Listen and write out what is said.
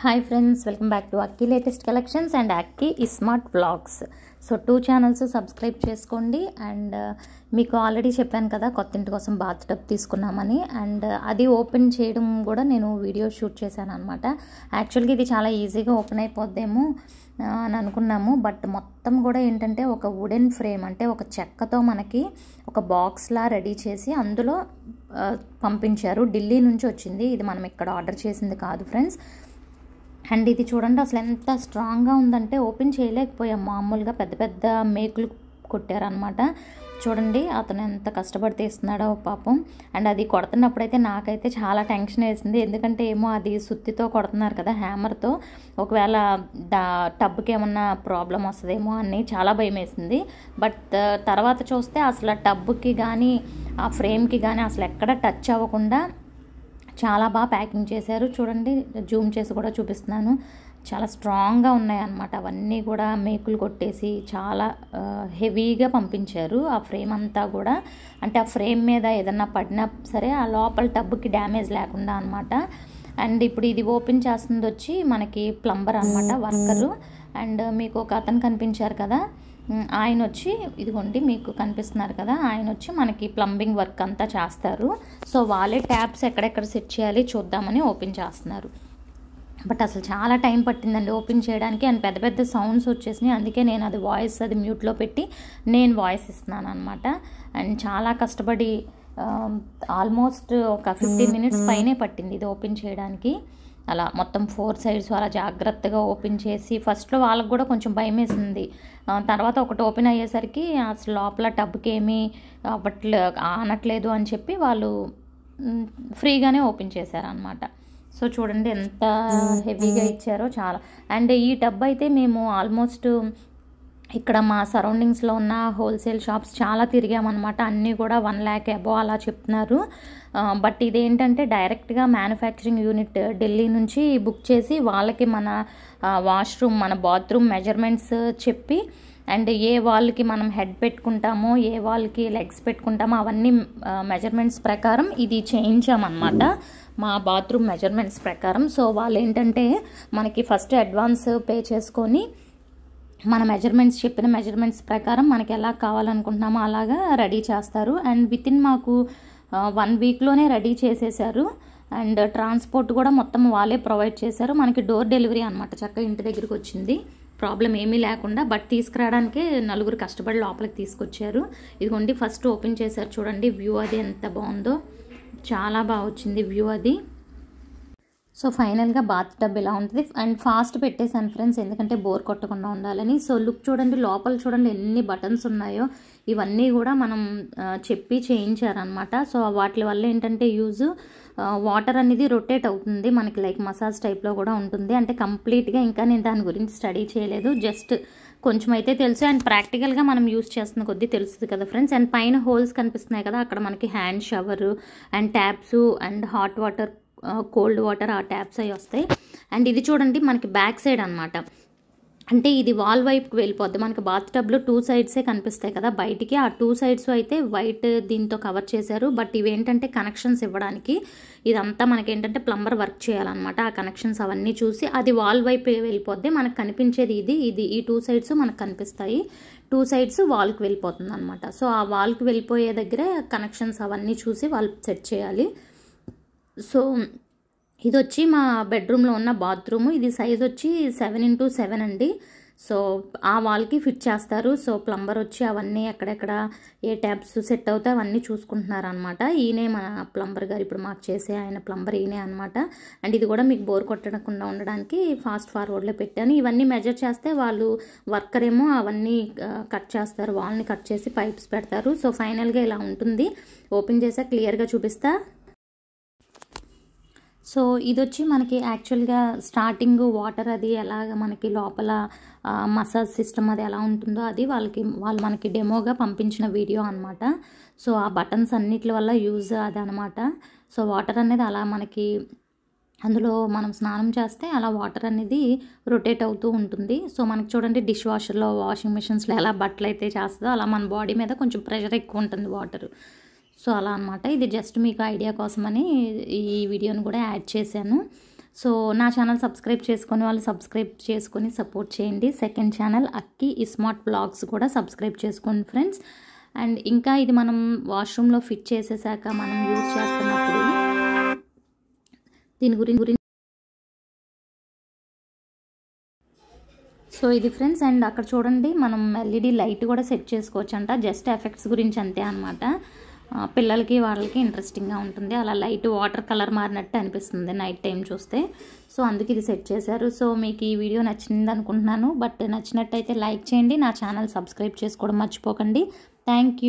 hi friends welcome back to Akki latest collections and Akki smart blogs so two channels subscribe చేసుకోండి and uh, మీకు already చెప్పాను కదా కొత్త ఇంటి కోసం బాత్ టబ్ తీసుకున్నామని అండ్ uh, అది ఓపెన్ చేయడం కూడా నేను వీడియో షూట్ చేశాను అనమాట యాక్చువల్గా ఇది చాలా ఈజీగా ఓపెన్ అయిపోద్దేమో uh, అని అనుకున్నాము బట్ మొత్తం కూడా ఏంటంటే ఒక వుడెన్ ఫ్రేమ్ అంటే ఒక చెక్కతో మనకి ఒక బాక్స్లా రెడీ చేసి అందులో పంపించారు ఢిల్లీ నుంచి వచ్చింది ఇది మనం ఇక్కడ ఆర్డర్ చేసింది కాదు ఫ్రెండ్స్ అండ్ ఇది చూడండి అసలు ఎంత స్ట్రాంగ్గా ఉందంటే ఓపెన్ చేయలేకపోయాం మామూలుగా పెద్ద పెద్ద మేకులు కొట్టారనమాట చూడండి అతను ఎంత కష్టపడి తీస్తున్నాడో పాపం అండ్ అది కొడుతున్నప్పుడైతే నాకైతే చాలా టెన్షన్ వేసింది ఎందుకంటే ఏమో అది సుత్తితో కొడుతున్నారు కదా హ్యామర్తో ఒకవేళ దా టబ్కి ఏమన్నా ప్రాబ్లం వస్తుందేమో అని చాలా భయం వేసింది బట్ తర్వాత చూస్తే అసలు టబ్కి కానీ ఆ ఫ్రేమ్కి కానీ అసలు ఎక్కడ టచ్ అవ్వకుండా చాలా బాగా ప్యాకింగ్ చేశారు చూడండి జూమ్ చేసి కూడా చూపిస్తున్నాను చాలా స్ట్రాంగ్గా ఉన్నాయన్నమాట అవన్నీ కూడా మేకులు కొట్టేసి చాలా హెవీగా పంపించారు ఆ ఫ్రేమ్ అంతా కూడా అంటే ఆ ఫ్రేమ్ మీద ఏదన్నా పడినా సరే ఆ లోపల టబ్కి డ్యామేజ్ లేకుండా అనమాట అండ్ ఇప్పుడు ఇది ఓపెన్ చేస్తుంది వచ్చి మనకి ప్లంబర్ అనమాట వర్కరు అండ్ మీకు ఒక అతను కనిపించారు కదా ఆయన వచ్చి ఇదిగోండి మీకు కనిపిస్తున్నారు కదా ఆయన వచ్చి మనకి ప్లంబింగ్ వర్క్ అంతా చేస్తారు సో వాళ్ళే ట్యాప్స్ ఎక్కడెక్కడ సెట్ చేయాలి చూద్దామని ఓపెన్ చేస్తున్నారు బట్ అసలు చాలా టైం పట్టిందండి ఓపెన్ చేయడానికి అండ్ పెద్ద పెద్ద సౌండ్స్ వచ్చేసినాయి అందుకే నేను అది వాయిస్ అది మ్యూట్లో పెట్టి నేను వాయిస్ ఇస్తున్నాను అనమాట అండ్ చాలా కష్టపడి ఆల్మోస్ట్ ఒక ఫిఫ్టీన్ మినిట్స్ పైనే పట్టింది ఇది ఓపెన్ చేయడానికి అలా మొత్తం ఫోర్ సైడ్స్ అలా జాగ్రత్తగా ఓపెన్ చేసి ఫస్ట్లో వాళ్ళకు కూడా కొంచెం భయం వేసింది తర్వాత ఒకటి ఓపెన్ అయ్యేసరికి అసలు లోపల టబ్కి ఏమీ అవ్వట్లే ఆనట్లేదు అని చెప్పి వాళ్ళు ఫ్రీగానే ఓపెన్ అనమాట సో చూడండి ఎంత హెవీగా ఇచ్చారో చాలా అండ్ ఈ టబ్ అయితే మేము ఆల్మోస్ట్ ఇక్కడ మా సరౌండింగ్స్లో ఉన్న హోల్సేల్ షాప్స్ చాలా తిరిగామన్నమాట అన్నీ కూడా వన్ ల్యాక్ అబో అలా చెప్తున్నారు బట్ ఇదేంటంటే డైరెక్ట్గా మ్యానుఫ్యాక్చరింగ్ యూనిట్ ఢిల్లీ నుంచి బుక్ చేసి వాళ్ళకి మన వాష్రూమ్ మన బాత్రూమ్ మెజర్మెంట్స్ చెప్పి అండ్ ఏ వాళ్ళకి మనం హెడ్ పెట్టుకుంటామో ఏ వాళ్ళకి లెగ్స్ పెట్టుకుంటామో అవన్నీ మెజర్మెంట్స్ ప్రకారం ఇది చేయించామన్నమాట మా బాత్రూమ్ మెజర్మెంట్స్ ప్రకారం సో వాళ్ళు ఏంటంటే మనకి ఫస్ట్ అడ్వాన్స్ పే చేసుకొని మన మెజర్మెంట్స్ చెప్పిన మెజర్మెంట్స్ ప్రకారం మనకి ఎలా కావాలనుకుంటున్నామో అలాగా రెడీ చేస్తారు అండ్ విత్ ఇన్ మాకు వన్ వీక్లోనే రెడీ చేసేసారు అండ్ ట్రాన్స్పోర్ట్ కూడా మొత్తం వాళ్ళే ప్రొవైడ్ చేశారు మనకి డోర్ డెలివరీ అనమాట చక్కగా ఇంటి దగ్గరికి వచ్చింది ప్రాబ్లం ఏమీ లేకుండా బట్ తీసుకురావడానికే నలుగురు కష్టపడి లోపలికి తీసుకొచ్చారు ఇదిగోండి ఫస్ట్ ఓపెన్ చేశారు చూడండి వ్యూ అది ఎంత బాగుందో చాలా బాగా వచ్చింది వ్యూ అది సో ఫైనల్గా బాత్ టబ్ ఇలా ఉంటుంది అండ్ ఫాస్ట్ పెట్టేసాను ఫ్రెండ్స్ ఎందుకంటే బోర్ కొట్టకుండా ఉండాలని సో లుక్ చూడండి లోపల చూడండి ఎన్ని బటన్స్ ఉన్నాయో ఇవన్నీ కూడా మనం చెప్పి చేయించారనమాట సో వాటి వల్ల ఏంటంటే యూజ్ వాటర్ అనేది రొటేట్ అవుతుంది మనకి లైక్ మసాజ్ టైప్లో కూడా ఉంటుంది అంటే కంప్లీట్గా ఇంకా నేను దాని గురించి స్టడీ చేయలేదు జస్ట్ కొంచెం అయితే తెలుసు అండ్ ప్రాక్టికల్గా మనం యూస్ చేస్తున్న కొద్దీ తెలుస్తుంది కదా ఫ్రెండ్స్ అండ్ పైన హోల్స్ కనిపిస్తున్నాయి కదా అక్కడ మనకి hand shower and taps and hot water cold water ఆ ట్యాప్స్ అవి వస్తాయి అండ్ ఇది చూడండి మనకి బ్యాక్ సైడ్ అనమాట అంటే ఇది వాల్ వైపుకి వెళ్ళిపోద్ది మనకి బాత్ టబ్లో టూ సైడ్సే కనిపిస్తాయి కదా బయటికి ఆ టూ సైడ్స్ అయితే వైట్ దీంతో కవర్ చేశారు బట్ ఇవేంటంటే కనెక్షన్స్ ఇవ్వడానికి ఇదంతా మనకి ఏంటంటే ప్లంబర్ వర్క్ చేయాలన్నమాట ఆ కనెక్షన్స్ అవన్నీ చూసి అది వాల్ వైపు వెళ్ళిపోద్ది మనకు కనిపించేది ఇది ఇది ఈ టూ సైడ్స్ మనకు కనిపిస్తాయి టూ సైడ్స్ వాల్కి వెళ్ళిపోతుంది అనమాట సో ఆ వాల్కి వెళ్ళిపోయే దగ్గరే కనెక్షన్స్ అవన్నీ చూసి వాళ్ళు సెట్ చేయాలి సో ఇది వచ్చి మా బెడ్రూమ్లో ఉన్న బాత్రూము ఇది సైజ్ వచ్చి సెవెన్ ఇంటూ సెవెన్ అండి సో ఆ వాల్కి ఫిట్ చేస్తారు సో ప్లంబర్ వచ్చి అవన్నీ ఎక్కడెక్కడ ఏ ట్యాప్స్ సెట్ అవుతాయి అవన్నీ చూసుకుంటున్నారు అనమాట ఈయనే మన ప్లంబర్ గారు ఇప్పుడు మాకు చేసే ఆయన ప్లంబర్ ఈయనే అనమాట అండ్ ఇది కూడా మీకు బోర్ కొట్టకుండా ఉండడానికి ఫాస్ట్ ఫార్వర్డ్లో పెట్టాను ఇవన్నీ మెజర్ చేస్తే వాళ్ళు వర్కర్ ఏమో అవన్నీ కట్ చేస్తారు వాల్ని కట్ చేసి పైప్స్ పెడతారు సో ఫైనల్గా ఇలా ఉంటుంది ఓపెన్ చేసా క్లియర్గా చూపిస్తా సో ఇది వచ్చి మనకి యాక్చువల్గా స్టార్టింగ్ వాటర్ అది ఎలా మనకి లోపల మసాజ్ సిస్టమ్ అది ఎలా ఉంటుందో అది వాళ్ళకి వాళ్ళు మనకి డెమోగా పంపించిన వీడియో అనమాట సో ఆ బటన్స్ అన్నిటి వల్ల యూజ్ అది అనమాట సో వాటర్ అనేది అలా మనకి అందులో మనం స్నానం చేస్తే అలా వాటర్ అనేది రొటేట్ అవుతూ ఉంటుంది సో మనకి చూడండి డిష్ వాషర్లో వాషింగ్ మిషన్స్లో ఎలా బట్టలు అయితే చేస్తుందో అలా మన బాడీ మీద కొంచెం ప్రెషర్ ఎక్కువ ఉంటుంది వాటర్ సో అలా అనమాట ఇది జస్ట్ మీకు ఐడియా కోసమని ఈ వీడియోని కూడా యాడ్ చేశాను సో నా ఛానల్ సబ్స్క్రైబ్ చేసుకొని వాళ్ళు సబ్స్క్రైబ్ చేసుకొని సపోర్ట్ చేయండి second channel Akki smart blogs కూడా సబ్స్క్రైబ్ చేసుకోండి ఫ్రెండ్స్ అండ్ ఇంకా ఇది మనం వాష్రూమ్లో ఫిట్ చేసేసాక మనం యూజ్ చేస్తున్నప్పుడు దీని గురించి గురించి సో ఇది ఫ్రెండ్స్ అండ్ అక్కడ చూడండి మనం ఎల్ఈడి లైట్ కూడా సెట్ చేసుకోవచ్చు అంట జస్ట్ ఎఫెక్ట్స్ గురించి అంతే అనమాట పిల్లలకి వాళ్ళకి ఇంట్రెస్టింగ్గా ఉంటుంది అలా లైట్ వాటర్ కలర్ మారినట్టు అనిపిస్తుంది నైట్ టైం చూస్తే సో అందుకు ఇది సెట్ చేశారు సో మీకు ఈ వీడియో నచ్చింది అనుకుంటున్నాను బట్ నచ్చినట్టయితే లైక్ చేయండి నా ఛానల్ సబ్స్క్రైబ్ చేసుకోవడం మర్చిపోకండి థ్యాంక్